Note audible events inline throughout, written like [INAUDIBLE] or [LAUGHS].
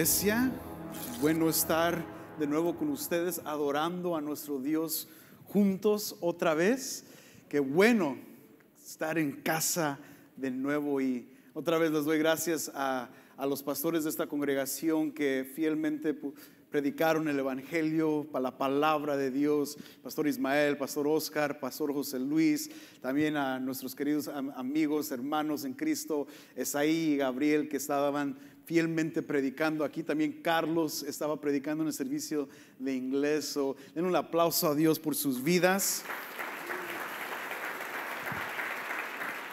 iglesia. Bueno estar de nuevo con ustedes adorando a nuestro Dios juntos otra vez. Qué bueno estar en casa de nuevo y otra vez les doy gracias a, a los pastores de esta congregación que fielmente predicaron el Evangelio, para la palabra de Dios, Pastor Ismael, Pastor Oscar, Pastor José Luis, también a nuestros queridos amigos, hermanos en Cristo, Esaí y Gabriel, que estaban fielmente predicando. Aquí también Carlos estaba predicando en el servicio de inglés. en den un aplauso a Dios por sus vidas.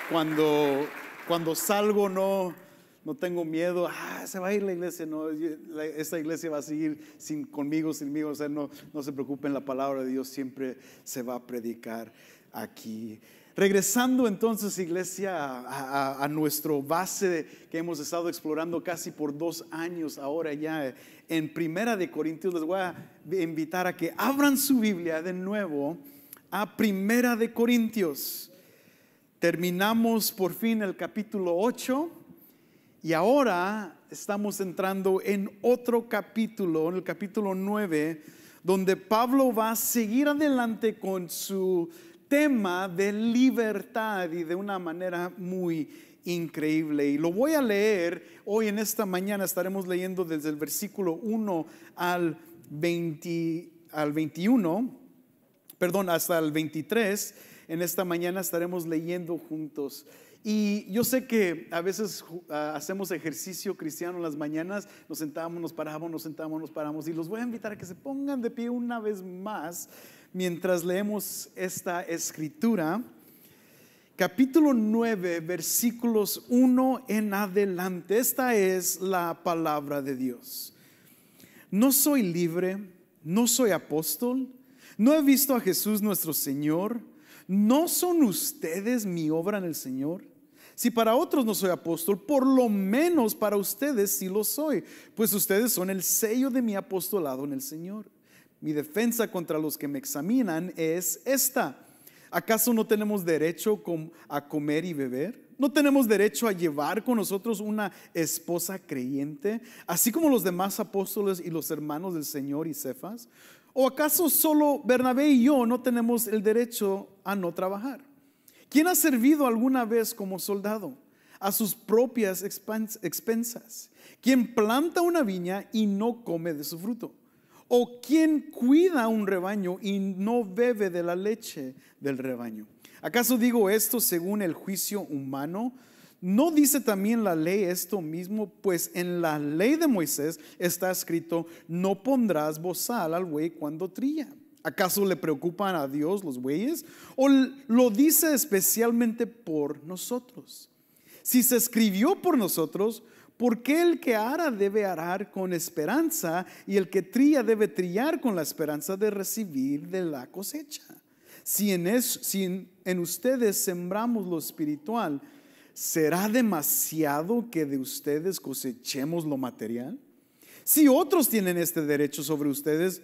Cuando, cuando salgo no, no tengo miedo, ah, se va a ir la iglesia, no, esta iglesia va a seguir sin, conmigo, sin mí, o sea, no, no se preocupen, la palabra de Dios siempre se va a predicar aquí. Regresando entonces, iglesia, a, nuestro base que hemos estado explorando casi por dos años ahora ya en Primera de Corintios, les voy a invitar a que abran su Biblia de nuevo a Primera de Corintios. Terminamos por fin el capítulo 8 y ahora estamos entrando en otro capítulo, en el capítulo 9, donde Pablo va a seguir adelante con su tema de libertad y de una manera muy increíble. Y lo voy a leer hoy en esta mañana, estaremos leyendo desde el versículo 1 al, 20, al 21, perdón, hasta el 23. En esta mañana estaremos leyendo juntos. Y yo sé que a veces ah, hacemos ejercicio cristiano en las mañanas, nos sentamos, nos paramos, nos sentamos, nos paramos. Y los voy a invitar a que se pongan de pie una vez más mientras leemos esta escritura. Capítulo 9, versículos 1 en adelante. Esta es la palabra de Dios. No soy libre, no soy apóstol, no he visto a Jesús nuestro Señor. ¿No son ustedes mi obra en el Señor? Si para otros no soy apóstol, por lo menos para ustedes sí lo soy, pues ustedes son el sello de mi apostolado en el Señor. Mi defensa contra los que me examinan es esta. ¿Acaso no tenemos derecho a comer y beber? ¿No tenemos derecho a llevar con nosotros una esposa creyente, así como los demás apóstoles y los hermanos del Señor y Cefas? ¿O acaso solo Bernabé y yo no tenemos el derecho a no trabajar? ¿Quién ha servido alguna vez como soldado? a sus propias expensas. ¿Quién planta una viña y no come de su fruto ¿O quién cuida un rebaño y no bebe de la leche del rebaño? ¿Acaso digo esto según el juicio humano? ¿No dice también la ley esto mismo? Pues en la ley de Moisés está escrito, no pondrás bozal al buey cuando trilla. ¿Acaso le preocupan a Dios los bueyes? ¿O lo dice especialmente por nosotros? Si se escribió por nosotros, porque el que ara debe arar con esperanza y el que trilla debe trillar con la esperanza de recibir de la cosecha. Si en, en ustedes sembramos lo espiritual, ¿será demasiado que de ustedes cosechemos lo material? Si otros tienen este derecho sobre ustedes,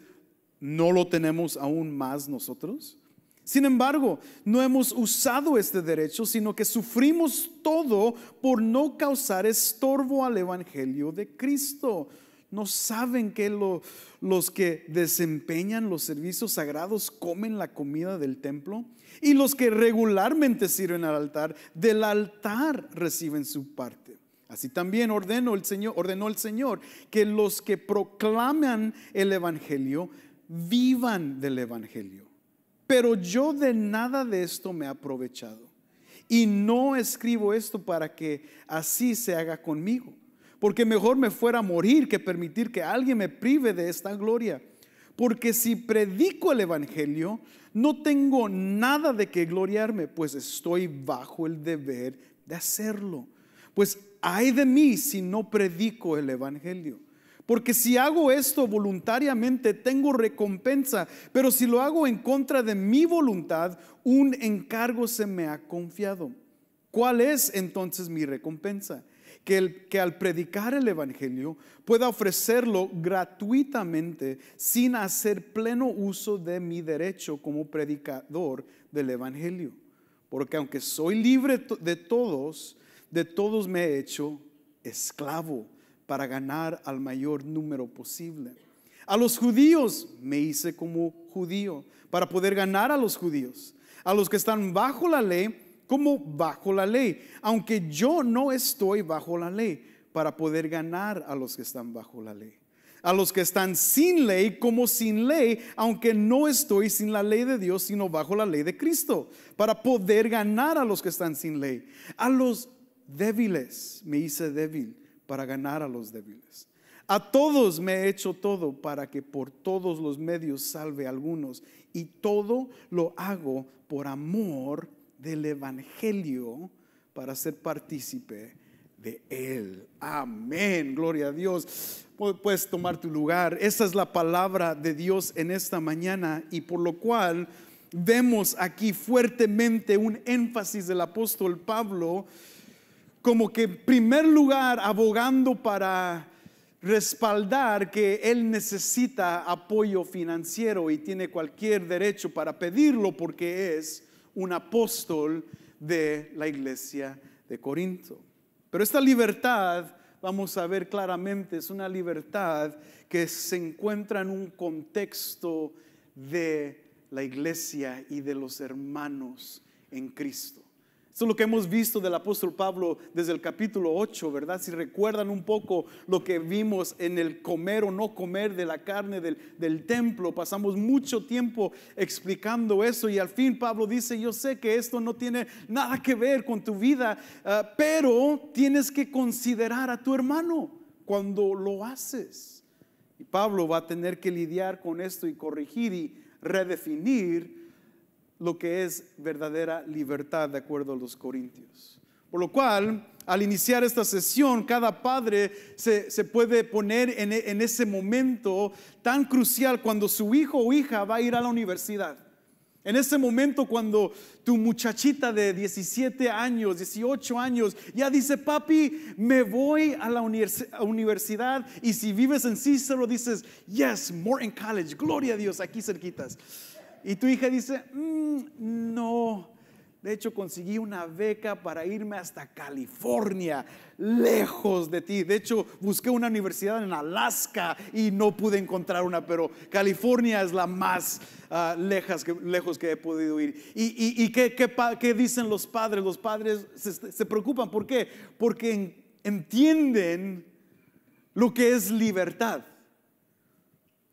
¿no lo tenemos aún más nosotros? Sin embargo, no hemos usado este derecho, sino que sufrimos todo por no causar estorbo al Evangelio de Cristo. No saben que los que desempeñan los servicios sagrados comen la comida del templo y los que regularmente sirven al altar, del altar reciben su parte. Así también ordenó el Señor, ordenó el Señor que los que proclaman el Evangelio vivan del Evangelio. Pero yo de nada de esto me he aprovechado. Y no escribo esto para que así se haga conmigo. Porque mejor me fuera a morir que permitir que alguien me prive de esta gloria. Porque si predico el Evangelio, no tengo nada de que gloriarme, pues estoy bajo el deber de hacerlo. Pues ay de mí si no predico el Evangelio. Porque si hago esto voluntariamente, tengo recompensa, pero si lo hago en contra de mi voluntad, un encargo se me ha confiado. ¿Cuál es entonces mi recompensa? Que, que al predicar el Evangelio pueda ofrecerlo gratuitamente sin hacer pleno uso de mi derecho como predicador del Evangelio. Porque aunque soy libre de todos, de todos me he hecho esclavo para ganar al mayor número posible. A los judíos me hice como judío para poder ganar a los judíos. A los que están bajo la ley, como bajo la ley. Aunque yo no estoy bajo la ley, para poder ganar a los que están bajo la ley. A los que están sin ley, como sin ley, aunque no estoy sin la ley de Dios, sino bajo la ley de Cristo, para poder ganar a los que están sin ley. A los débiles me hice débil para ganar a los débiles. A todos me he hecho todo para que por todos los medios salve a algunos. Y todo lo hago por amor del Evangelio para ser partícipe de Él. Amén, gloria a Dios. Puedes tomar tu lugar. Esa es la palabra de Dios en esta mañana y por lo cual vemos aquí fuertemente un énfasis del apóstol Pablo como que en primer lugar abogando para respaldar que él necesita apoyo financiero y tiene cualquier derecho para pedirlo porque es un apóstol de la iglesia de Corinto. Pero esta libertad, vamos a ver claramente, es una libertad que se encuentra en un contexto de la iglesia y de los hermanos en Cristo. Eso es lo que hemos visto del apóstol Pablo desde el capítulo 8, ¿verdad? Si recuerdan un poco lo que vimos en el comer o no comer de la carne del, templo, pasamos mucho tiempo explicando eso y al fin Pablo dice, yo sé que esto no tiene nada que ver con tu vida, ah, pero tienes que considerar a tu hermano cuando lo haces. Y Pablo va a tener que lidiar con esto y corregir y redefinir lo que es verdadera libertad de acuerdo a los Corintios. Por lo cual, al iniciar esta sesión, cada padre se, puede poner en, en, ese momento tan crucial cuando su hijo o hija va a ir a la universidad. En ese momento cuando tu muchachita de 17 años, 18 años, ya dice, papi, me voy a la universidad y si vives en Cícero dices, yes, Morton College, gloria a Dios, aquí cerquitas. Y tu hija dice, mm, no, de hecho, conseguí una beca para irme hasta California, lejos de ti. De hecho, busqué una universidad en Alaska y no pude encontrar una, pero California es la más ah, lejos que he podido ir. ¿Y, qué, qué, dicen los padres? Los padres se, se preocupan. ¿Por qué? Porque entienden lo que es libertad.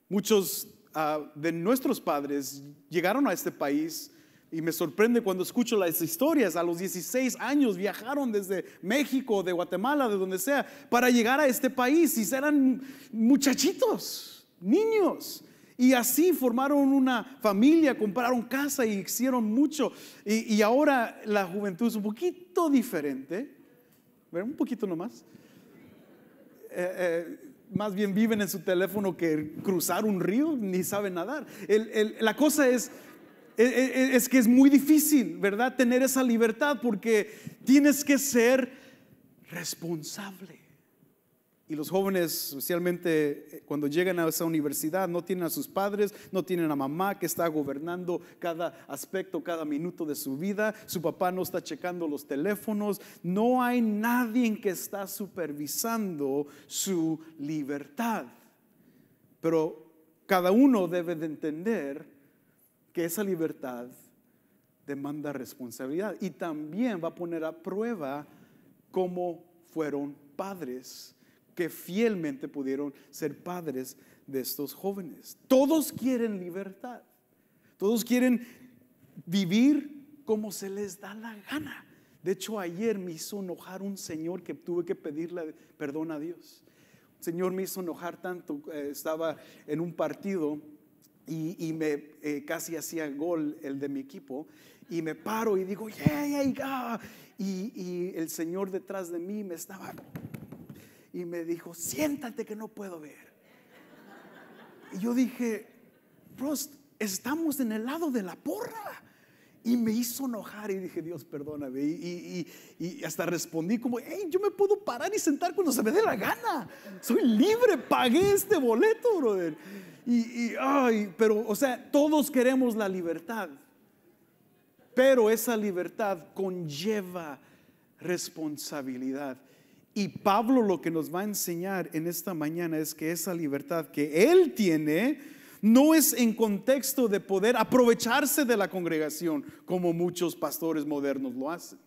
Muchos Ah, de nuestros padres llegaron a este país y me sorprende cuando escucho las historias. A los 16 años viajaron desde México, de Guatemala, de donde sea, para llegar a este país y eran muchachitos, niños. Y así formaron una familia, compraron casa y hicieron mucho. Y, ahora la juventud es un poquito diferente, un poquito nomás. Eh, eh más bien viven en su teléfono que cruzar un río, ni saben nadar. la cosa es, es, e, e, es que es muy difícil, ¿verdad? Tener esa libertad porque tienes que ser responsable. Y los jóvenes, especialmente eh, cuando llegan a esa universidad, no tienen a sus padres, no tienen a mamá que está gobernando cada aspecto, cada minuto de su vida. Su papá no está checando los teléfonos. No hay nadie que está supervisando su libertad. Pero cada uno debe de entender que esa libertad demanda responsabilidad y también va a poner a prueba cómo fueron padres que fielmente pudieron ser padres de estos jóvenes. Todos quieren libertad. Todos quieren vivir como se les da la gana. De hecho, ayer me hizo enojar un señor que tuve que pedirle perdón a Dios. Un señor me hizo enojar tanto. Eh, estaba en un partido y, me eh, casi hacía gol el de mi equipo. Y me paro y digo, yeah, yeah, Y, y el señor detrás de mí me estaba y me dijo, siéntate que no puedo ver. Y yo dije, Frost, estamos en el lado de la porra. Y me hizo enojar y dije, Dios, perdóname. Y, hasta respondí como, hey, yo me puedo parar y sentar cuando se me dé la gana. Soy libre, pagué este boleto, brother. Y, y ay, pero, o sea, todos queremos la libertad. Pero esa libertad conlleva responsabilidad. Y Pablo lo que nos va a enseñar en esta mañana es que esa libertad que él tiene no es en contexto de poder aprovecharse de la congregación como muchos pastores modernos lo hacen.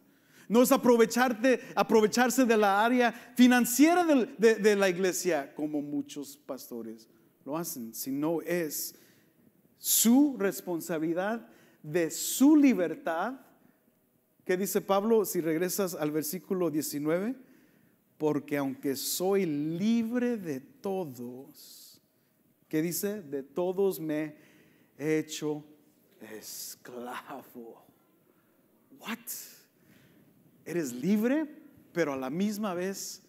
No es aprovecharte, aprovecharse de la área financiera de, de la iglesia como muchos pastores lo hacen, sino es su responsabilidad de su libertad. ¿Qué dice Pablo si regresas al versículo 19? porque aunque soy libre de todos, ¿qué dice? De todos me he hecho esclavo. What? Eres libre, pero a la misma vez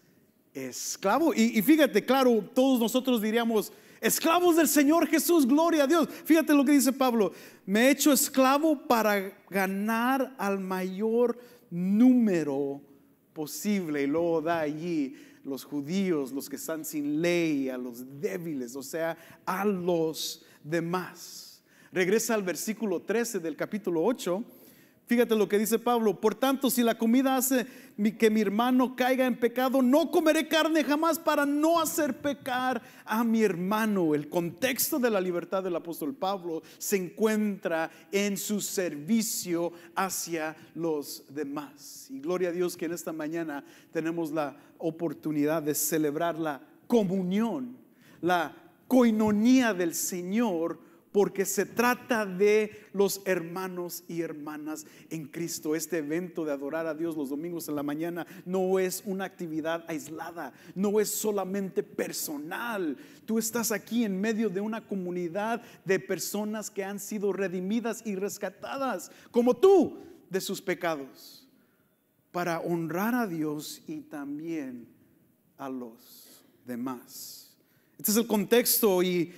esclavo. Y, y, fíjate, claro, todos nosotros diríamos, esclavos del Señor Jesús, gloria a Dios. Fíjate lo que dice Pablo, me he hecho esclavo para ganar al mayor número posible y luego da allí los judíos, los que están sin ley, a los débiles, o sea, a los demás. Regresa al versículo 13 del capítulo 8 Fíjate lo que dice Pablo. Por tanto, si la comida hace que mi hermano caiga en pecado, no comeré carne jamás para no hacer pecar a mi hermano. El contexto de la libertad del apóstol Pablo se encuentra en su servicio hacia los demás. Y gloria a Dios que en esta mañana tenemos la oportunidad de celebrar la comunión, la coinonía del Señor porque se trata de los hermanos y hermanas en Cristo. Este evento de adorar a Dios los domingos en la mañana no es una actividad aislada, no es solamente personal. Tú estás aquí en medio de una comunidad de personas que han sido redimidas y rescatadas, como tú, de sus pecados, para honrar a Dios y también a los demás. Este es el contexto y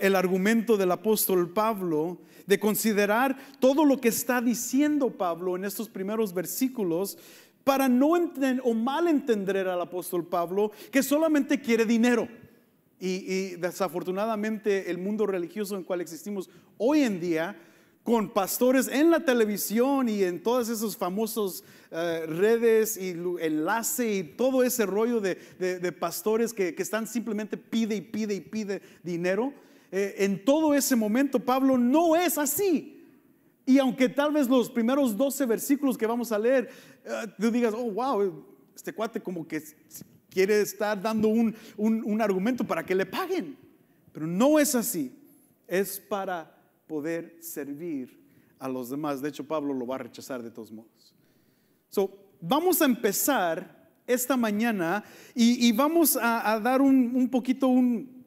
el argumento del apóstol Pablo, de considerar todo lo que está diciendo Pablo en estos primeros versículos para no entender o mal entender al apóstol Pablo que solamente quiere dinero. Y, desafortunadamente el mundo religioso en el cual existimos hoy en día con pastores en la televisión y en todas esas famosas eh, redes y enlace y todo ese rollo de, pastores que, están simplemente pide y pide y pide dinero. Eh, en todo ese momento Pablo no es así. Y aunque tal vez los primeros 12 versículos que vamos a leer, eh, tú digas, oh, wow, este cuate como que quiere estar dando un argumento para que le paguen. Pero no es así. Es para poder servir a los demás. De hecho, Pablo lo va a rechazar de todos modos. vamos a empezar esta mañana y, vamos a, dar un, poquito un,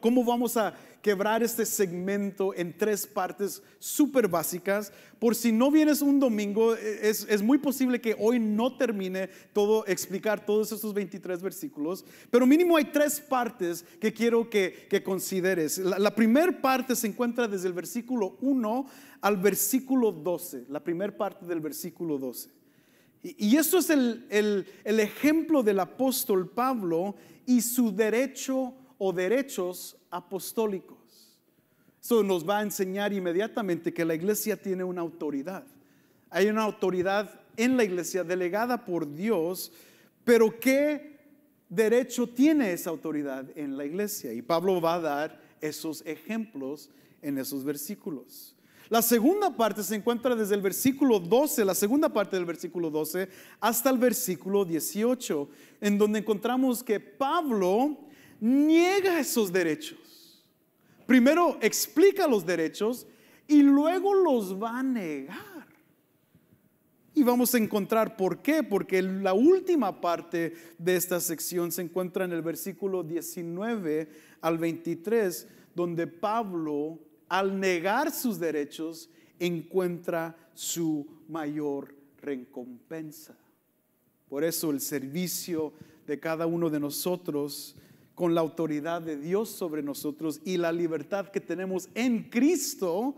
cómo vamos a quebrar este segmento en tres partes súper básicas. Por si no vienes un domingo, eh, es, muy posible que hoy no termine todo, explicar todos estos 23 versículos, pero mínimo hay tres partes que quiero que, consideres. La, primera parte se encuentra desde el versículo 1 al versículo 12, la primera parte del versículo 12. Y, esto es el, el, ejemplo del apóstol Pablo y su derecho o derechos apostólicos. Eso nos va a enseñar inmediatamente que la iglesia tiene una autoridad. Hay una autoridad en la iglesia delegada por Dios, pero ¿qué derecho tiene esa autoridad en la iglesia? Y Pablo va a dar esos ejemplos en esos versículos. La segunda parte se encuentra desde el versículo 12, la segunda parte del versículo 12, hasta el versículo 18, en donde encontramos que Pablo niega esos derechos. Primero explica los derechos y luego los va a negar. Y vamos a encontrar por qué, porque la última parte de esta sección se encuentra en el versículo 19 al 23, donde Pablo, al negar sus derechos, encuentra su mayor recompensa. Por eso el servicio de cada uno de nosotros con la autoridad de Dios sobre nosotros y la libertad que tenemos en Cristo,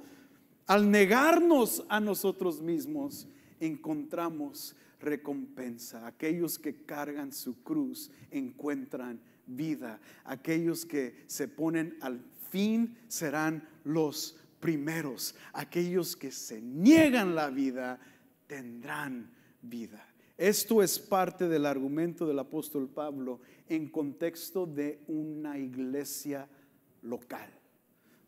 al negarnos a nosotros mismos, encontramos recompensa. Aquellos que cargan su cruz encuentran vida. Aquellos que se ponen al fin serán los primeros. Aquellos que se niegan la vida tendrán vida. Esto es parte del argumento del apóstol Pablo en contexto de una iglesia local.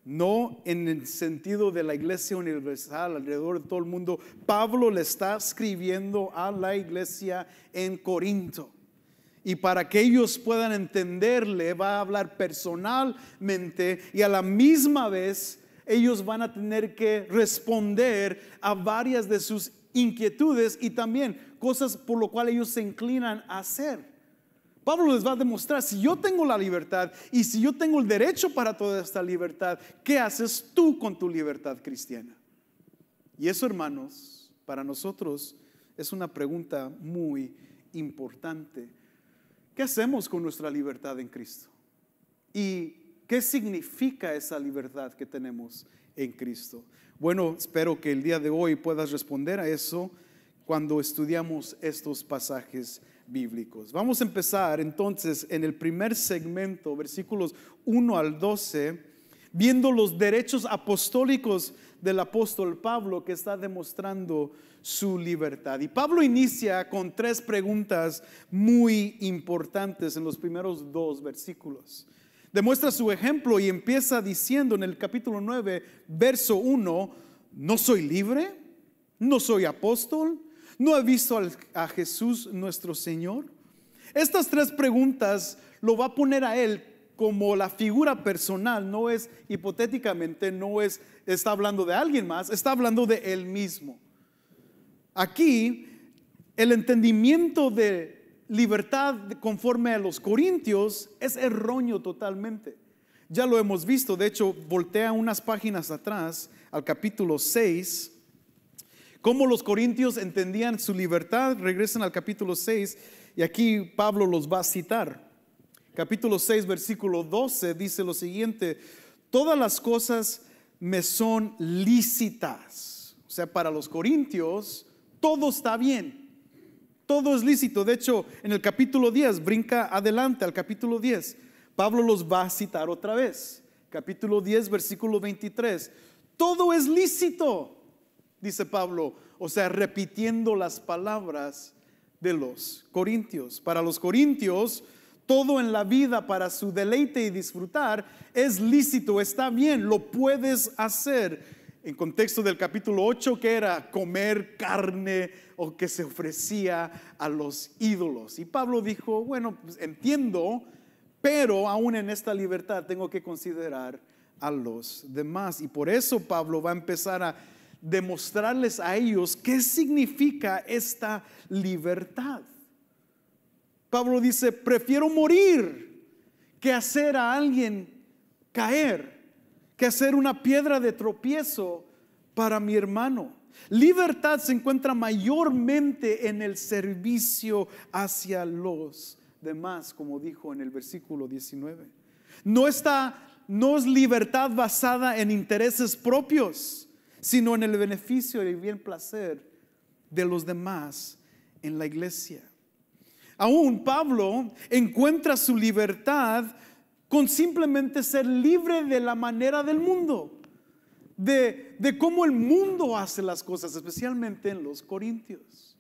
No en el sentido de la iglesia universal alrededor de todo el mundo. Pablo le está escribiendo a la iglesia en Corinto. Y para que ellos puedan entenderle, va a hablar personalmente y a la misma vez ellos van a tener que responder a varias de sus inquietudes y también cosas por lo cual ellos se inclinan a hacer. Pablo les va a demostrar, si yo tengo la libertad y si yo tengo el derecho para toda esta libertad, ¿qué haces tú con tu libertad cristiana? Y eso, hermanos, para nosotros es una pregunta muy importante. ¿Qué hacemos con nuestra libertad en Cristo? ¿Y qué significa esa libertad que tenemos en Cristo? Bueno, espero que el día de hoy puedas responder a eso cuando estudiamos estos pasajes bíblicos. Vamos a empezar entonces en el primer segmento, versículos 1 al 12, viendo los derechos apostólicos del apóstol Pablo que está demostrando su libertad. Y Pablo inicia con tres preguntas muy importantes en los primeros dos versículos. Demuestra su ejemplo y empieza diciendo en el capítulo 9, verso 1, ¿no soy libre? ¿No soy apóstol? ¿No ha visto a Jesús nuestro Señor? Estas tres preguntas lo va a poner a él como la figura personal, no es hipotéticamente, no es está hablando de alguien más, está hablando de él mismo. Aquí el entendimiento de libertad conforme a los corintios es erróneo totalmente. Ya lo hemos visto, de hecho, voltea unas páginas atrás al capítulo 6 cómo los corintios entendían su libertad. Regresan al capítulo 6 y aquí Pablo los va a citar. Capítulo 6, versículo 12 dice lo siguiente, todas las cosas me son lícitas. O sea, para los corintios todo está bien. Todo es lícito. De hecho, en el capítulo 10, brinca adelante al capítulo 10. Pablo los va a citar otra vez. Capítulo 10, versículo 23. Todo es lícito, dice Pablo, o sea, repitiendo las palabras de los corintios. Para los corintios, todo en la vida para su deleite y disfrutar es lícito, está bien, lo puedes hacer. En contexto del capítulo 8, que era comer carne o que se ofrecía a los ídolos. Y Pablo dijo, bueno, pues, entiendo, pero aún en esta libertad tengo que considerar a los demás. Y por eso Pablo va a empezar a demostrarles a ellos qué significa esta libertad. Pablo dice, prefiero morir que hacer a alguien caer, que hacer una piedra de tropiezo para mi hermano. Libertad se encuentra mayormente en el servicio hacia los demás, como dijo en el versículo 19. No está no es libertad basada en intereses propios sino en el beneficio y el bien placer de los demás en la iglesia. Aún Pablo encuentra su libertad con simplemente ser libre de la manera del mundo, de, de cómo el mundo hace las cosas, especialmente en los corintios.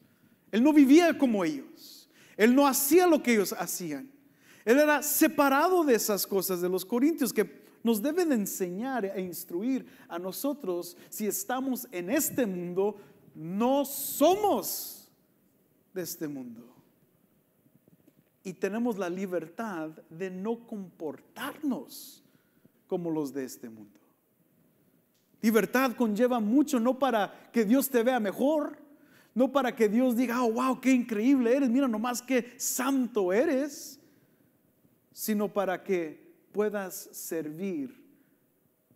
Él no vivía como ellos, él no hacía lo que ellos hacían. Él era separado de esas cosas de los corintios que nos deben enseñar e instruir a nosotros si estamos en este mundo, no somos de este mundo. Y tenemos la libertad de no comportarnos como los de este mundo. Libertad conlleva mucho, no para que Dios te vea mejor, no para que Dios diga, oh, wow, qué increíble eres, mira nomás qué santo eres, sino para que puedas servir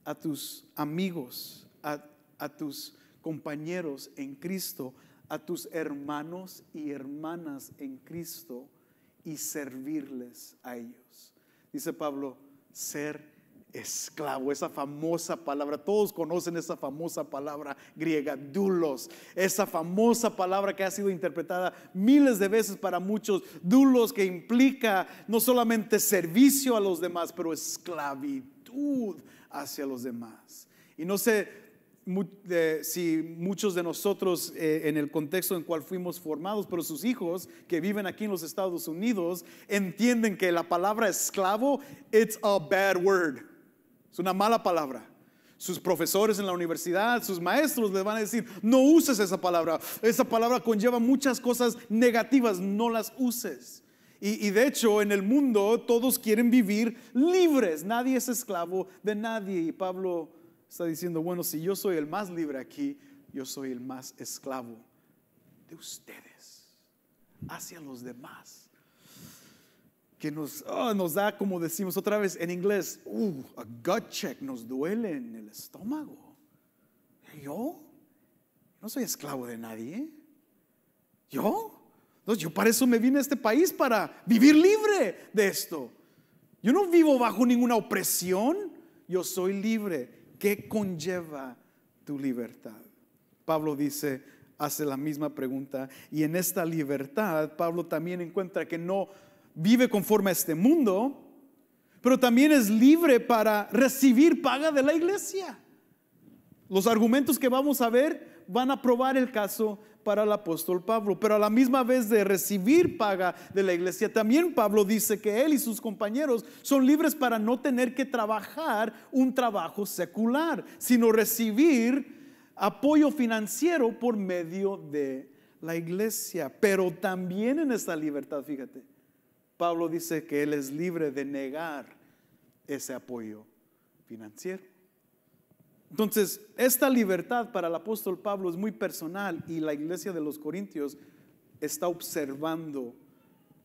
a tus amigos, a, tus compañeros en Cristo, a tus hermanos y hermanas en Cristo y servirles a ellos. Dice Pablo, ser esclavo, esa famosa palabra, todos conocen esa famosa palabra griega, dulos, esa famosa palabra que ha sido interpretada miles de veces para muchos, dulos que implica no solamente servicio a los demás, pero esclavitud hacia los demás. Y no sé eh, si muchos de nosotros eh, en el contexto en cual fuimos formados, pero sus hijos que viven aquí en los Estados Unidos entienden que la palabra esclavo, it's a bad word. Es una mala palabra. Sus profesores en la universidad, sus maestros les van a decir, no uses esa palabra. Esa palabra conlleva muchas cosas negativas, no las uses. Y, y, de hecho, en el mundo todos quieren vivir libres. Nadie es esclavo de nadie. Y Pablo está diciendo, bueno, si yo soy el más libre aquí, yo soy el más esclavo de ustedes, hacia los demás que nos, ah, nos da, como decimos otra vez en inglés, uh, a gut check, nos duele en el estómago. Yo no soy esclavo de nadie. Yo, yo para eso me vine a este país, para vivir libre de esto. Yo no vivo bajo ninguna opresión, yo soy libre. ¿Qué conlleva tu libertad? Pablo dice, hace la misma pregunta y en esta libertad Pablo también encuentra que no vive conforme a este mundo, pero también es libre para recibir paga de la iglesia. Los argumentos que vamos a ver van a probar el caso para el apóstol Pablo, pero a la misma vez de recibir paga de la iglesia, también Pablo dice que él y sus compañeros son libres para no tener que trabajar un trabajo secular, sino recibir apoyo financiero por medio de la iglesia, pero también en esta libertad, fíjate Pablo dice que él es libre de negar ese apoyo financiero. Entonces, esta libertad para el apóstol Pablo es muy personal y la iglesia de los Corintios está observando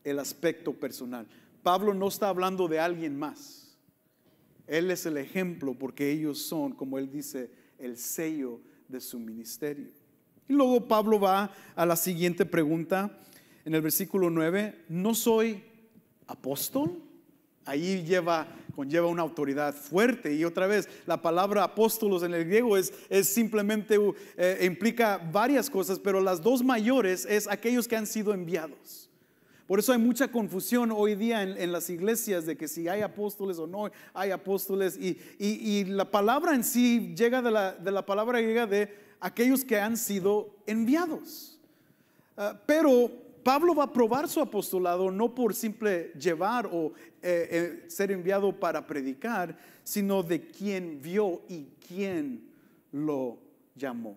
el aspecto personal. Pablo no está hablando de alguien más. Él es el ejemplo porque ellos son, como él dice, el sello de su ministerio. Y luego Pablo va a la siguiente pregunta en el versículo 9. No soy apóstol. Ahí lleva, conlleva una autoridad fuerte. Y otra vez, la palabra apóstolos en el griego es, es simplemente, eh, implica varias cosas, pero las dos mayores es aquellos que han sido enviados. Por eso hay mucha confusión hoy día en, las iglesias de que si hay apóstoles o no hay apóstoles. Y, la palabra en sí llega de la, palabra griega de aquellos que han sido enviados. Ah, pero Pablo va a probar su apostolado no por simple llevar o eh, eh, ser enviado para predicar, sino de quien vio y quien lo llamó.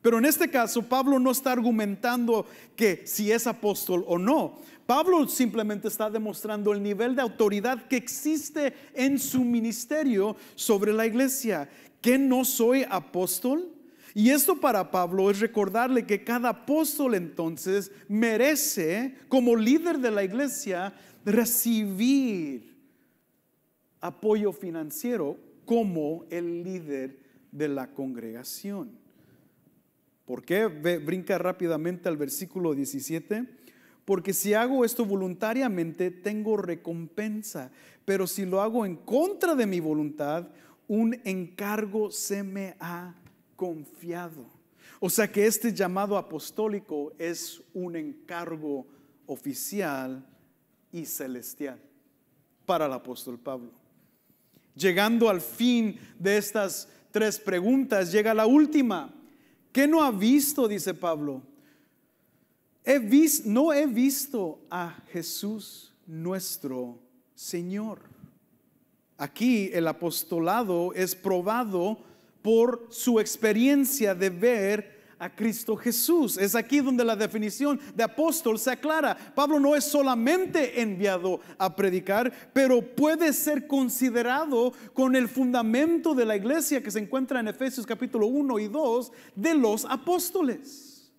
Pero en este caso, Pablo no está argumentando que si es apóstol o no. Pablo simplemente está demostrando el nivel de autoridad que existe en su ministerio sobre la iglesia. ¿Que no soy apóstol? Y esto para Pablo es recordarle que cada apóstol entonces merece, como líder de la iglesia, recibir apoyo financiero como el líder de la congregación. ¿Por qué? brinca rápidamente al versículo 17. Porque si hago esto voluntariamente, tengo recompensa. Pero si lo hago en contra de mi voluntad, un encargo se me ha confiado. O sea que este llamado apostólico es un encargo oficial y celestial para el apóstol Pablo. Llegando al fin de estas tres preguntas, llega la última. ¿Qué no ha visto? Dice Pablo. He no he visto a Jesús nuestro Señor. Aquí el apostolado es probado por su experiencia de ver a Cristo Jesús. Es aquí donde la definición de apóstol se aclara. Pablo no es solamente enviado a predicar, pero puede ser considerado con el fundamento de la iglesia que se encuentra en Efesios capítulo 1 y 2 de los apóstoles.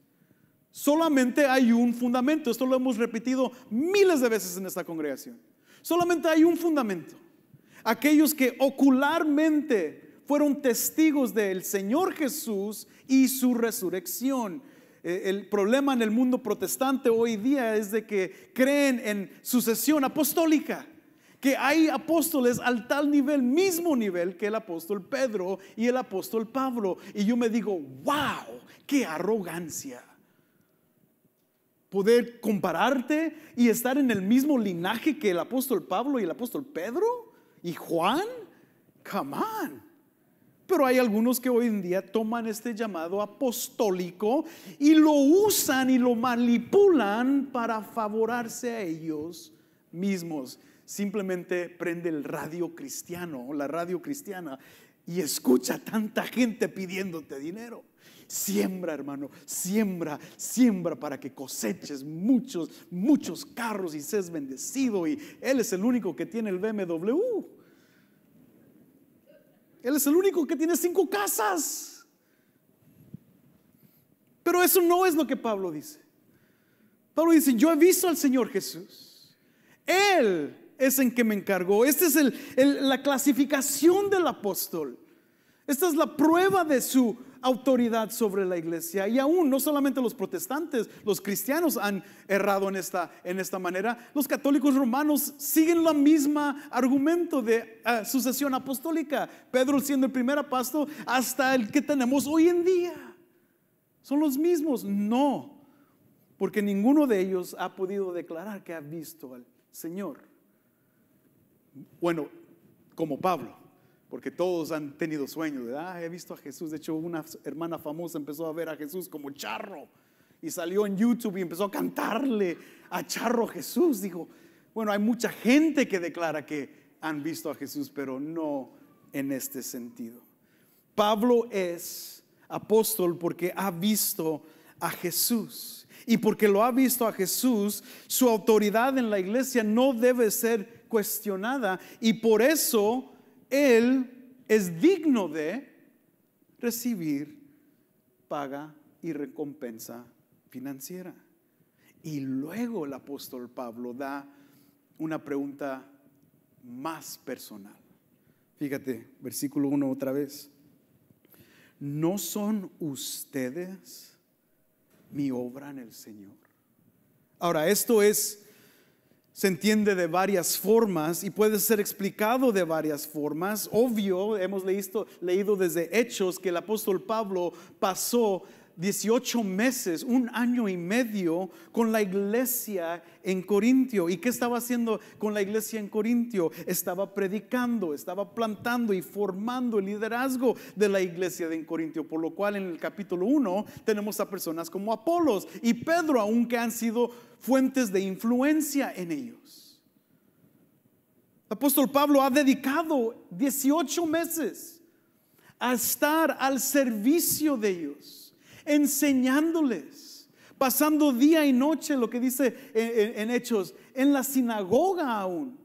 Solamente hay un fundamento. Esto lo hemos repetido miles de veces en esta congregación. Solamente hay un fundamento. Aquellos que ocularmente fueron testigos del Señor Jesús y su resurrección. Eh, el problema en el mundo protestante hoy día es de que creen en sucesión apostólica, que hay apóstoles al tal nivel, mismo nivel que el apóstol Pedro y el apóstol Pablo. Y yo me digo, wow, qué arrogancia poder compararte y estar en el mismo linaje que el apóstol Pablo y el apóstol Pedro y Juan? Come on. Pero hay algunos que hoy en día toman este llamado apostólico y lo usan y lo manipulan para favorarse a ellos mismos. Simplemente prende el radio cristiano, la radio cristiana, y escucha tanta gente pidiéndote dinero. Siembra, hermano, siembra, siembra para que coseches muchos, muchos carros y seas bendecido. Y Él es el único que tiene el BMW. Él es el único que tiene cinco casas. Pero eso no es lo que Pablo dice. Pablo dice, yo he visto al Señor Jesús. Él es en que me encargó. Esta es la clasificación del apóstol. Esta es la prueba de su autoridad sobre la iglesia. Y aún no solamente los protestantes, los cristianos han errado en esta, en esta manera. Los católicos romanos siguen la misma argumento de eh, sucesión apostólica. Pedro siendo el primer apóstol hasta el que tenemos hoy en día. Son los mismos. No, porque ninguno de ellos ha podido declarar que ha visto al Señor. Bueno, como Pablo porque todos han tenido sueños, ah He visto a Jesús, de hecho una hermana famosa empezó a ver a Jesús como charro y salió en YouTube y empezó a cantarle a charro Jesús. Dijo, bueno, hay mucha gente que declara que han visto a Jesús, pero no en este sentido. Pablo es apóstol porque ha visto a Jesús. Y porque lo ha visto a Jesús, su autoridad en la iglesia no debe ser cuestionada. Y por eso él es digno de recibir paga y recompensa financiera. Y luego el apóstol Pablo da una pregunta más personal. Fíjate, versículo 1 otra vez. ¿No son ustedes mi obra en el Señor? Ahora, esto es se entiende de varias formas y puede ser explicado de varias formas. Obvio, hemos leído, desde Hechos que el apóstol Pablo pasó 18 meses, un año y medio con la iglesia en Corintio. ¿Y qué estaba haciendo con la iglesia en Corintio? Estaba predicando, estaba plantando y formando el liderazgo de la iglesia en Corintio. Por lo cual en el capítulo 1 tenemos a personas como Apolos y Pedro, aunque han sido fuentes de influencia en ellos. El apóstol Pablo ha dedicado 18 meses a estar al servicio de ellos enseñándoles, pasando día y noche, lo que dice en, Hechos, en la sinagoga aún,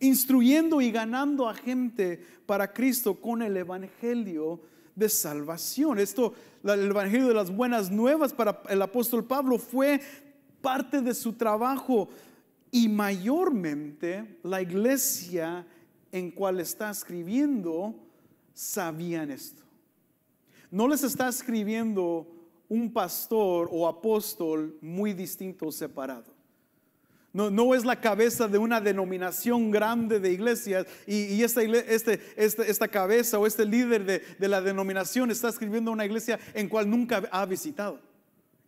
instruyendo y ganando a gente para Cristo con el Evangelio de salvación. Esto, el Evangelio de las Buenas Nuevas para el apóstol Pablo fue parte de su trabajo y mayormente la iglesia en cual está escribiendo sabían esto. No les está escribiendo un pastor o apóstol muy distinto o separado. No, es la cabeza de una denominación grande de iglesias y, este, este, esta, cabeza o este líder de, la denominación está escribiendo una iglesia en cual nunca ha visitado,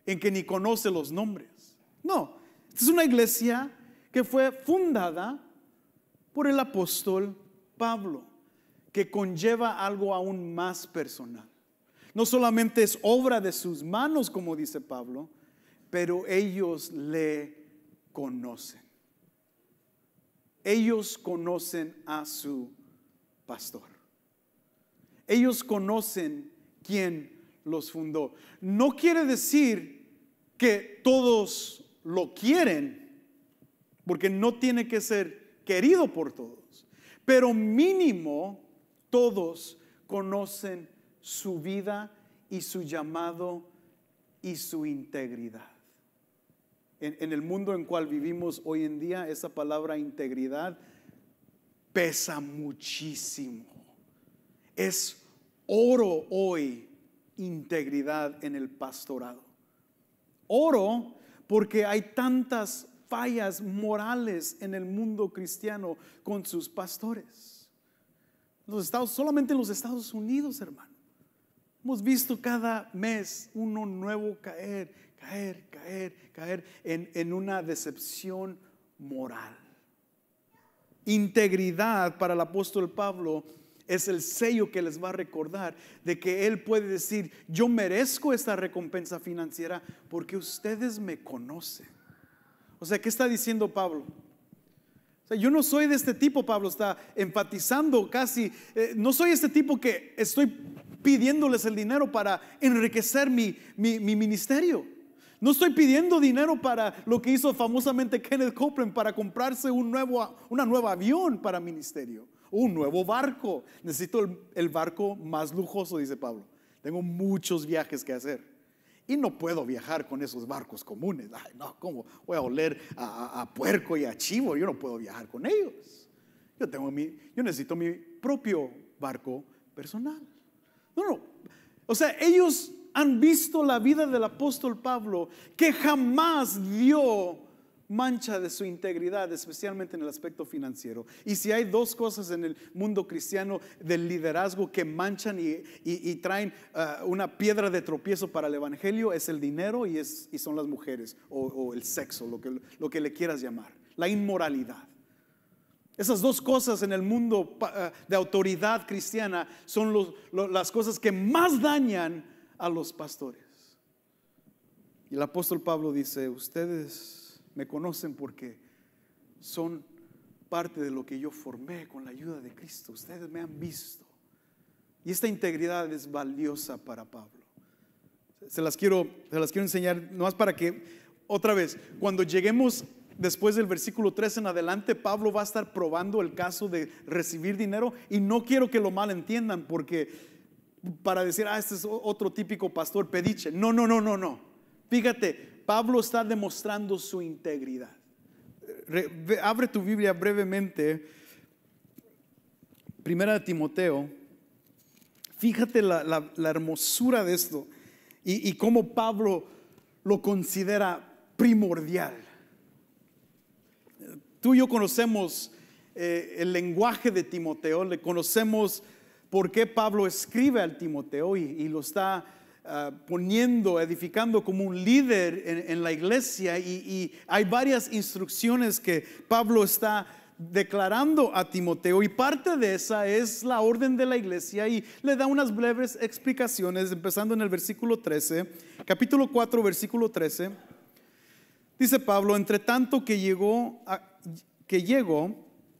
en que ni conoce los nombres. No, es una iglesia que fue fundada por el apóstol Pablo, que conlleva algo aún más personal no solamente es obra de sus manos, como dice Pablo, pero ellos le conocen. Ellos conocen a su pastor. Ellos conocen quién los fundó. No quiere decir que todos lo quieren, porque no tiene que ser querido por todos, pero mínimo todos conocen su vida y su llamado y su integridad. En, el mundo en cual vivimos hoy en día, esa palabra integridad pesa muchísimo. Es oro hoy integridad en el pastorado. Oro porque hay tantas fallas morales en el mundo cristiano con sus pastores. Los Estados, solamente en los Estados Unidos, hermano. Hemos visto cada mes uno nuevo caer, caer, caer, caer en, una decepción moral. Integridad para el apóstol Pablo es el sello que les va a recordar de que él puede decir, yo merezco esta recompensa financiera porque ustedes me conocen. O sea, ¿qué está diciendo Pablo? O sea, yo no soy de este tipo, Pablo está enfatizando casi, eh, no soy este tipo que estoy pidiéndoles el dinero para enriquecer mi, mi, ministerio. No estoy pidiendo dinero para lo que hizo famosamente Kenneth Copeland para comprarse un nuevo, una nueva avión para ministerio, un nuevo barco. Necesito el, el barco más lujoso, dice Pablo. Tengo muchos viajes que hacer. Y no puedo viajar con esos barcos comunes. Ay, no, ¿cómo voy a oler a, a, a, puerco y a chivo? Yo no puedo viajar con ellos. Yo, tengo mi, yo necesito mi propio barco personal. No, no. O sea, ellos han visto la vida del apóstol Pablo que jamás dio mancha de su integridad, especialmente en el aspecto financiero. Y si hay dos cosas en el mundo cristiano del liderazgo que manchan y, traen ah, una piedra de tropiezo para el Evangelio, es el dinero y, son las mujeres o, el sexo, lo que le quieras llamar, la inmoralidad. Esas dos cosas en el mundo eh, de autoridad cristiana son las cosas que más dañan a los pastores. Y el apóstol Pablo dice, ustedes me conocen porque son parte de lo que yo formé con la ayuda de Cristo. Ustedes me han visto. Y esta integridad es valiosa para Pablo. Se las quiero, las quiero enseñar, no más para que, otra vez, cuando lleguemos Después del versículo 3 en adelante, Pablo va a estar probando el caso de recibir dinero y no quiero que lo malentiendan porque para decir, ah, este es otro típico pastor pediche. No, no, no, no, no. Fíjate, Pablo está demostrando su integridad. abre tu Biblia brevemente. Primera de Timoteo. Fíjate la, hermosura de esto y, y cómo Pablo lo considera primordial. Tú y yo conocemos eh, el lenguaje de Timoteo, le conocemos por qué Pablo escribe al Timoteo y, lo está ah, poniendo, edificando como un líder en, la iglesia. y, hay varias instrucciones que Pablo está declarando a Timoteo y parte de esa es la orden de la iglesia y le da unas breves explicaciones empezando en el versículo 13, capítulo 4, versículo 13. Dice Pablo, entre tanto que llegó a, que llego,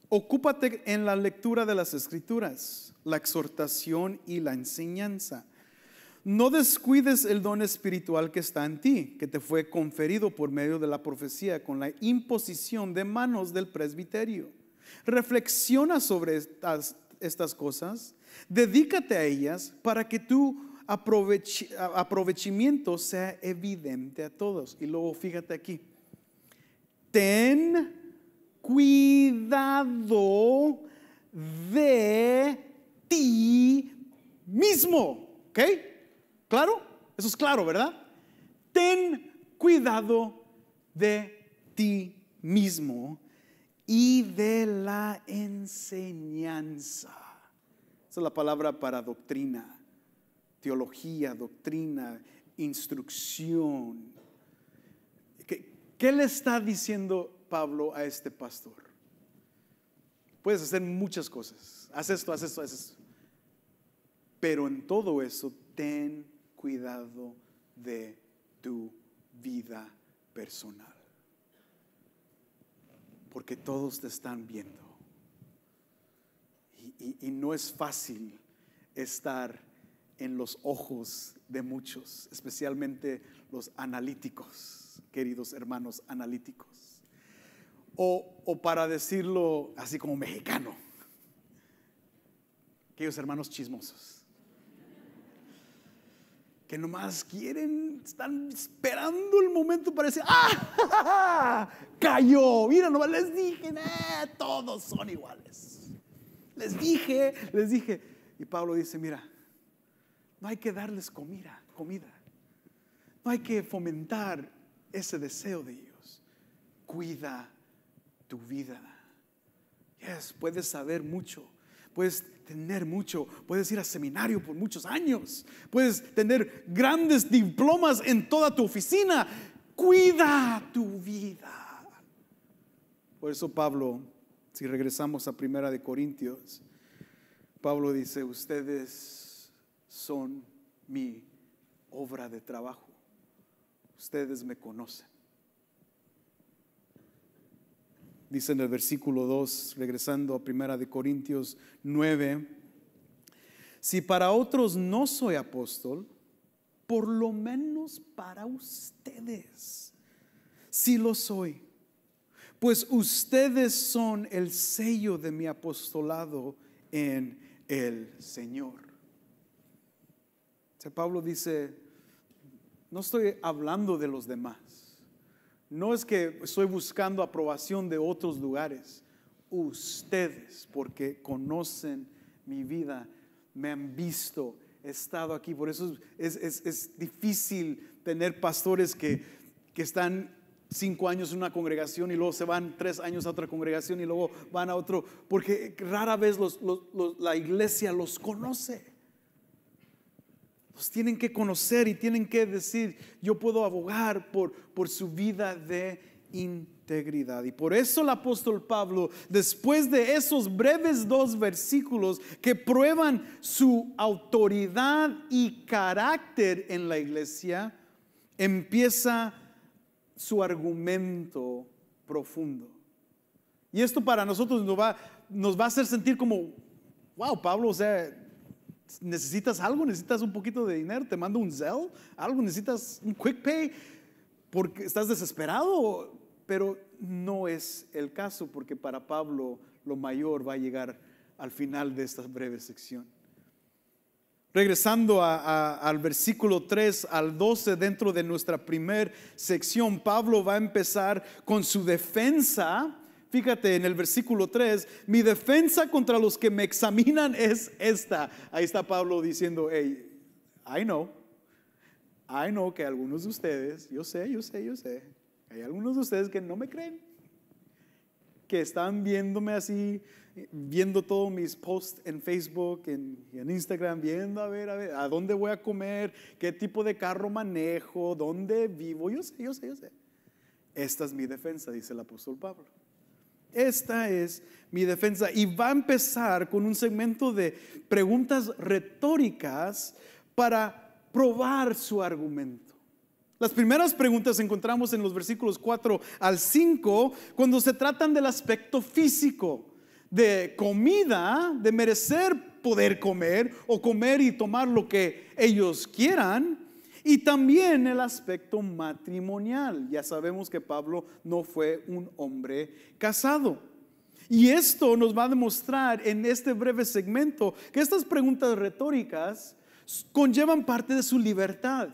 ocúpate en la lectura de las escrituras, la exhortación y la enseñanza. No descuides el don espiritual que está en ti, que te fue conferido por medio de la profecía con la imposición de manos del presbiterio. Reflexiona sobre estas, cosas, dedícate a ellas para que tu aprovechamiento sea evidente a todos. Y luego fíjate aquí, ten cuidado de ti mismo. ¿Ok? ¿Claro? Eso es claro, ¿verdad? Ten cuidado de ti mismo y de la enseñanza. Esa es la palabra para doctrina, teología, doctrina, instrucción. ¿Qué, qué le está diciendo Pablo a este pastor? Puedes hacer muchas cosas. Haz esto, haz esto, haz esto. Pero en todo eso, ten cuidado de tu vida personal. Porque todos te están viendo. Y, y no es fácil estar en los ojos de muchos, especialmente los analíticos, queridos hermanos analíticos. O, para decirlo así como mexicano, aquellos hermanos chismosos que nomás quieren, están esperando el momento para decir, ¡ah! ¡Cayó! Mira, nomás les dije, todos son iguales. Les dije, les dije. Y Pablo dice, mira, no hay que darles comida, comida. No hay que fomentar ese deseo de ellos. Cuida vida. Yes, puedes saber mucho, puedes tener mucho, puedes ir a seminario por muchos años, puedes tener grandes diplomas en toda tu oficina. Cuida tu vida. Por eso Pablo, si regresamos a Primera de Corintios, Pablo dice, ustedes son mi obra de trabajo. Ustedes me conocen. dice en el versículo 2, regresando a Primera de Corintios 9, si para otros no soy apóstol, por lo menos para ustedes, si lo soy, pues ustedes son el sello de mi apostolado en el Señor. Pablo dice, no estoy hablando de los demás no es que estoy buscando aprobación de otros lugares. Ustedes, porque conocen mi vida, me han visto, he estado aquí. Por eso es, difícil tener pastores que, están cinco años en una congregación y luego se van tres años a otra congregación y luego van a otro, porque rara vez la iglesia los conoce. Pues tienen que conocer y tienen que decir, yo puedo abogar por, por su vida de integridad. Y por eso el apóstol Pablo, después de esos breves dos versículos que prueban su autoridad y carácter en la iglesia, empieza su argumento profundo. Y esto para nosotros nos va, nos va a hacer sentir como, wow, Pablo, o sea, necesitas algo, necesitas un poquito de dinero, te mando un Zelle, algo, necesitas un Quick Pay, porque estás desesperado, pero no es el caso, porque para Pablo lo mayor va a llegar al final de esta breve sección. Regresando al versículo 3 al 12, dentro de nuestra primer sección, Pablo va a empezar con su defensa Fíjate en el versículo 3, mi defensa contra los que me examinan es esta. Ahí está Pablo diciendo, hey, I know, I know que algunos de ustedes, yo sé, yo sé, yo sé, hay algunos de ustedes que no me creen, que están viéndome así, viendo todos mis posts en Facebook, en, en, Instagram, viendo a ver, a ver, a dónde voy a comer, qué tipo de carro manejo, dónde vivo, yo sé, yo sé, yo sé. Esta es mi defensa, dice el apóstol Pablo. Esta es mi defensa. Y va a empezar con un segmento de preguntas retóricas para probar su argumento. Las primeras preguntas encontramos en los versículos 4 al 5 cuando se tratan del aspecto físico, de comida, de merecer poder comer o comer y tomar lo que ellos quieran. Y también el aspecto matrimonial. Ya sabemos que Pablo no fue un hombre casado. Y esto nos va a demostrar en este breve segmento que estas preguntas retóricas conllevan parte de su libertad,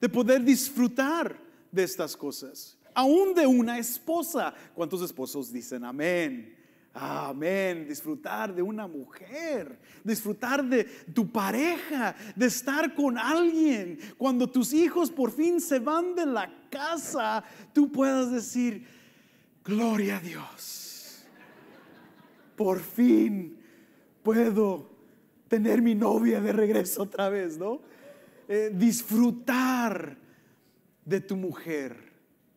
de poder disfrutar de estas cosas, aún de una esposa. ¿Cuántos esposos dicen amén? Amén. Disfrutar de una mujer, disfrutar de tu pareja, de estar con alguien. Cuando tus hijos por fin se van de la casa, tú puedas decir, gloria a Dios. Por fin puedo tener mi novia de regreso otra vez, ¿no? Eh, disfrutar de tu mujer,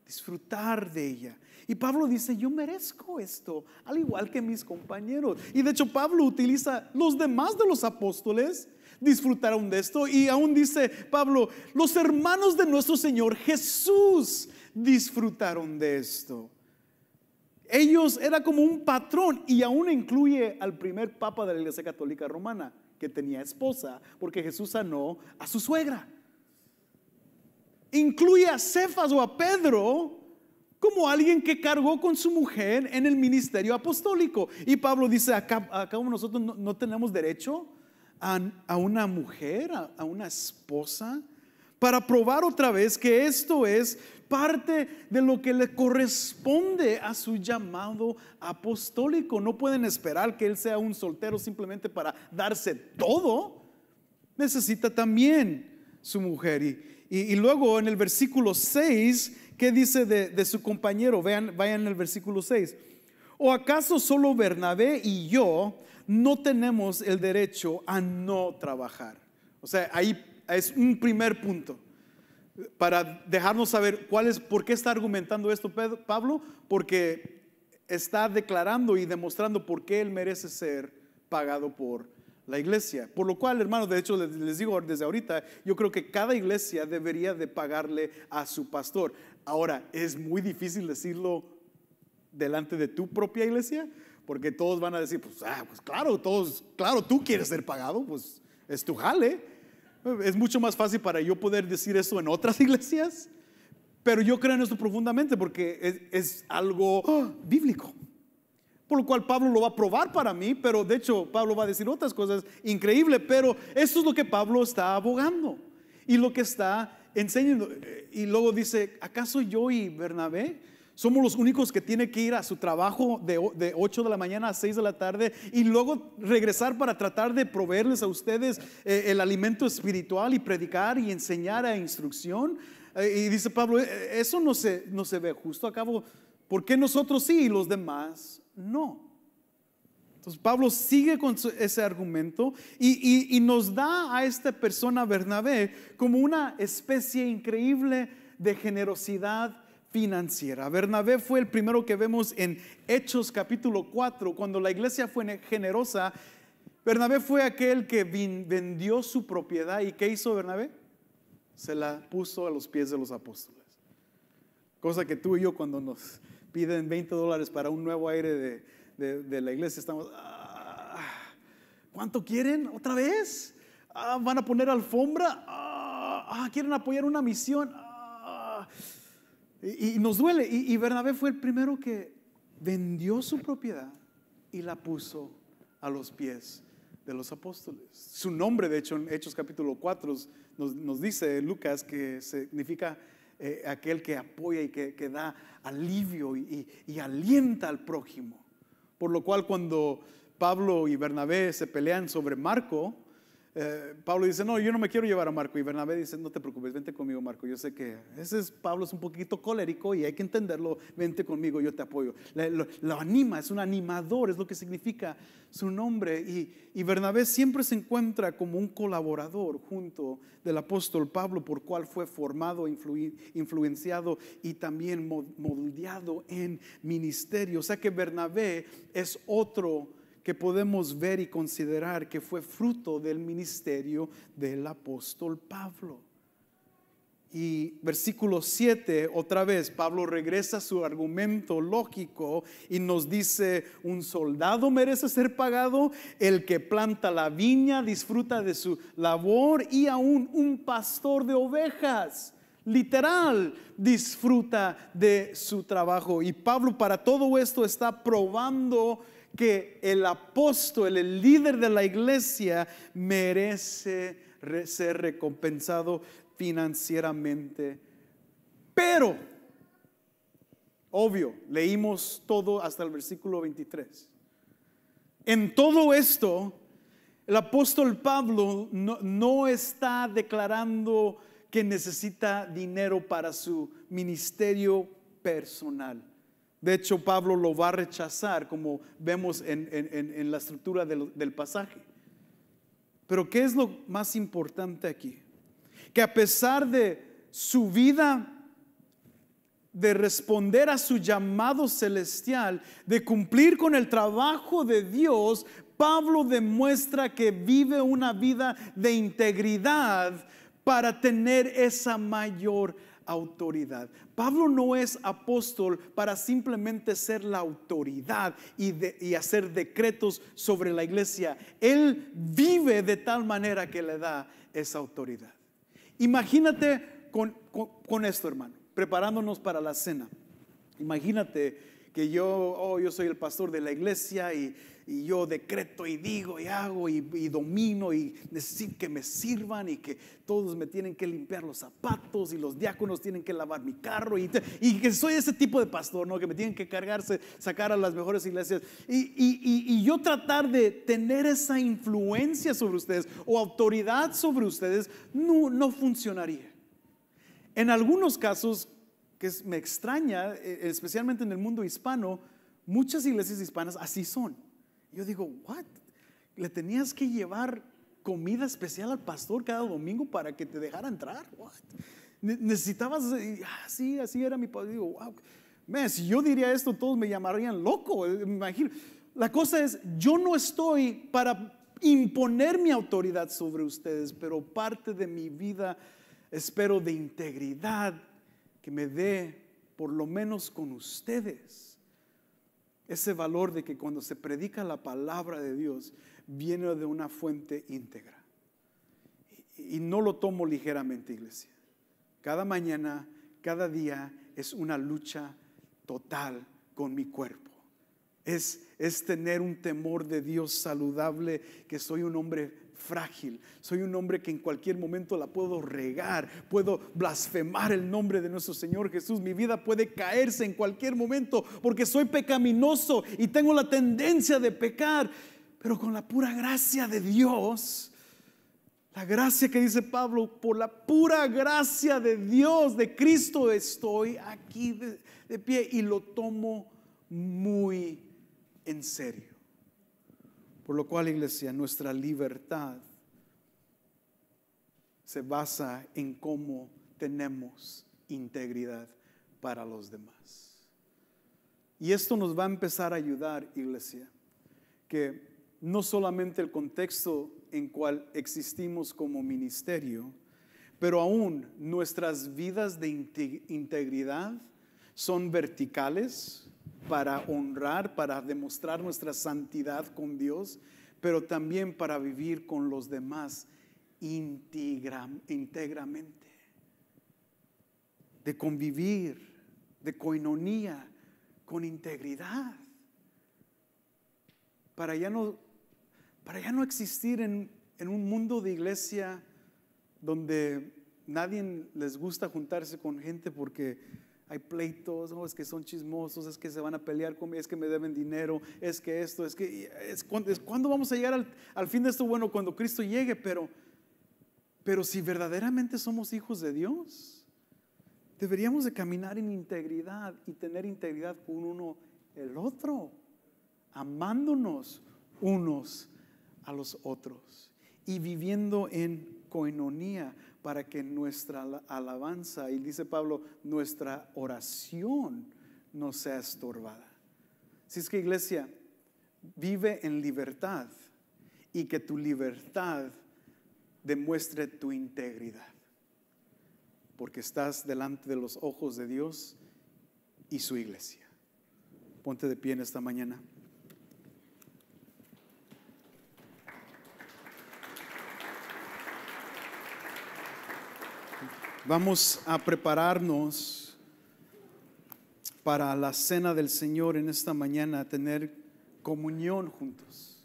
disfrutar de ella. Y Pablo dice, yo merezco esto, al igual que mis compañeros. Y de hecho Pablo utiliza los demás de los apóstoles, disfrutaron de esto. Y aún dice Pablo, los hermanos de nuestro Señor Jesús disfrutaron de esto. Ellos era como un patrón y aún incluye al primer papa de la Iglesia Católica Romana, que tenía esposa, porque Jesús sanó a su suegra. Incluye a Cefas o a Pedro, como alguien que cargó con su mujer en el ministerio apostólico. Y Pablo dice, acá, nosotros no, tenemos derecho a, una mujer, a, una esposa, para probar otra vez que esto es parte de lo que le corresponde a su llamado apostólico. No pueden esperar que él sea un soltero simplemente para darse todo. Necesita también su mujer. Y, y, y luego en el versículo 6 ¿Qué dice de, su compañero? Vean, vayan al versículo 6. ¿O acaso solo Bernabé y yo no tenemos el derecho a no trabajar? O sea, ahí es un primer punto para dejarnos saber cuál es, por qué está argumentando esto Pablo, porque está declarando y demostrando por qué él merece ser pagado por la iglesia. Por lo cual, hermano de hecho les digo desde ahorita, yo creo que cada iglesia debería de pagarle a su pastor. Ahora, es muy difícil decirlo delante de tu propia iglesia, porque todos van a decir, pues, ah, pues claro, todos, claro, tú quieres ser pagado, pues es tu jale. Es mucho más fácil para yo poder decir eso en otras [LAUGHS] iglesias, pero yo creo en esto profundamente porque es algo ¡Ah! bíblico lo cual Pablo lo va a probar para mí, pero de hecho Pablo va a decir otras cosas increíbles, pero esto es lo que Pablo está abogando y lo que está enseñando. Eh, y luego dice, ¿acaso yo y Bernabé somos los únicos que tiene que ir a su trabajo de, 8 de la mañana a 6 de la tarde y luego regresar para tratar de proveerles a ustedes eh, el alimento espiritual y predicar y enseñar a instrucción? Eh, y dice Pablo, eso no se, no se ve justo, acabo, ¿por qué nosotros sí y los demás no. Entonces Pablo sigue con ese argumento y, nos da a esta persona Bernabé como una especie increíble de generosidad financiera. Bernabé fue el primero que vemos en Hechos capítulo 4, cuando la iglesia fue generosa. Bernabé fue aquel que vendió su propiedad y ¿qué hizo Bernabé? Se la puso a los pies de los apóstoles. Cosa que tú y yo cuando nos piden 20 dólares para un nuevo aire de, la iglesia, estamos, ah, ¿cuánto quieren? ¿Otra vez? Ah, ¿Van a poner alfombra? Ah, ¿Quieren apoyar una misión? Y, nos duele. Y, Bernabé fue el primero que vendió su propiedad y la puso a los pies de los apóstoles. Su nombre, de hecho, en Hechos capítulo 4 nos, nos dice Lucas que significa eh, aquel que apoya y que, da alivio y alienta al prójimo. Por lo cual cuando Pablo y Bernabé se pelean sobre Marco, eh, Pablo dice, no, yo no me quiero llevar a Marco. Y Bernabé dice, no te preocupes, vente conmigo, Marco. Yo sé que ese es, Pablo es un poquito colérico y hay que entenderlo. Vente conmigo, yo te apoyo. lo, anima, es un animador, es lo que significa su nombre. Y, Bernabé siempre se encuentra como un colaborador junto del apóstol Pablo, por cual fue formado, influenciado y también moldeado en ministerio. O sea que Bernabé es otro que podemos ver y considerar que fue fruto del ministerio del apóstol Pablo. Y versículo 7, otra vez, Pablo regresa a su argumento lógico y nos dice, un soldado merece ser pagado, el que planta la viña disfruta de su labor y aún un pastor de ovejas literal, disfruta de su trabajo. Y Pablo para todo esto está probando que el apóstol, el líder de la iglesia, merece ser recompensado financieramente. Pero, obvio, leímos todo hasta el versículo 23. En todo esto, el apóstol Pablo no, está declarando que necesita dinero para su ministerio personal. De hecho, Pablo lo va a rechazar, como vemos en, la estructura del, del pasaje. Pero ¿qué es lo más importante aquí? Que a pesar de su vida de responder a su llamado celestial, de cumplir con el trabajo de Dios, Pablo demuestra que vive una vida de integridad para tener esa mayor autoridad. Pablo no es apóstol para simplemente ser la autoridad y, hacer decretos sobre la iglesia. Él vive de tal manera que le da esa autoridad. Imagínate con, esto, hermano, preparándonos para la cena. Imagínate que yo, oh, yo soy el pastor de la iglesia y, y yo decreto y digo y hago y, domino y necesito que me sirvan y que todos me tienen que limpiar los zapatos y los diáconos tienen que lavar mi carro y, que soy ese tipo de pastor, ¿no? Que me tienen que cargarse, sacar a las mejores iglesias y, y yo tratar de tener esa influencia sobre ustedes o autoridad sobre ustedes no, no funcionaría. En algunos casos, que me extraña, e, especialmente en el mundo hispano, muchas iglesias hispanas así son yo digo, ¿what? ¿Le tenías que llevar comida especial al pastor cada domingo para que te dejara entrar? ¿What? Necesitabas, eh, así, ah, así era mi padre. Digo, wow. si yo diría esto, todos me llamarían loco. Eh, me imagino. La cosa es, yo no estoy para imponer mi autoridad sobre ustedes, pero parte de mi vida espero de integridad que me dé por lo menos con ustedes ese valor de que cuando se predica la palabra de Dios viene de una fuente íntegra. Y, no lo tomo ligeramente, iglesia. Cada mañana, cada día es una lucha total con mi cuerpo. Es, es tener un temor de Dios saludable, que soy un hombre frágil, soy un hombre que en cualquier momento la puedo regar, puedo blasfemar el nombre de nuestro Señor Jesús, mi vida puede caerse en cualquier momento porque soy pecaminoso y tengo la tendencia de pecar, pero con la pura gracia de Dios. La gracia que dice Pablo, por la pura gracia de Dios, de Cristo, estoy aquí de pie y lo tomo muy en serio. Por lo cual, iglesia, nuestra libertad se basa en cómo tenemos integridad para los demás. Y esto nos va a empezar a ayudar, iglesia, que no solamente el contexto en cual existimos como ministerio, pero aún nuestras vidas de integridad son verticales, para honrar, para demostrar nuestra santidad con Dios, pero también para vivir con los demás íntegramente, de convivir, de coinonía, con integridad, para ya no, para ya no existir en, en un mundo de iglesia donde nadie les gusta juntarse con gente porque hay pleitos, es que son chismosos, es que se van a pelear conmigo, es que me deben dinero, es que esto, es que es, cuando vamos a llegar al, fin de esto, bueno, cuando Cristo llegue, pero, pero si verdaderamente somos hijos de Dios, deberíamos de caminar en integridad y tener integridad con uno el otro, amándonos unos a los otros y viviendo en coinonía, para que nuestra alabanza, y dice Pablo, nuestra oración no sea estorbada. Si es que iglesia, vive en libertad y que tu libertad demuestre tu integridad, porque estás delante de los ojos de Dios y su iglesia. Ponte de pie en esta mañana. Vamos a prepararnos para la cena del Señor en esta mañana, a tener comunión juntos.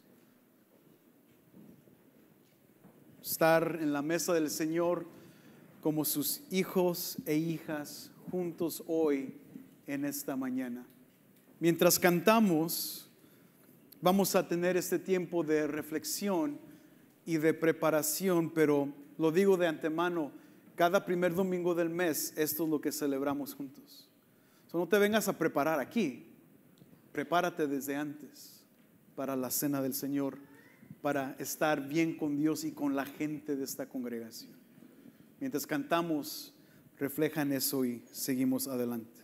Estar en la mesa del Señor como sus hijos e hijas juntos hoy en esta mañana. Mientras cantamos, vamos a tener este tiempo de reflexión y de preparación, pero lo digo de antemano, cada primer domingo del mes, esto es lo que celebramos juntos. no te vengas a preparar aquí. Prepárate desde antes para la cena del Señor, para estar bien con Dios y con la gente de esta congregación. Mientras cantamos, reflejan eso y seguimos adelante.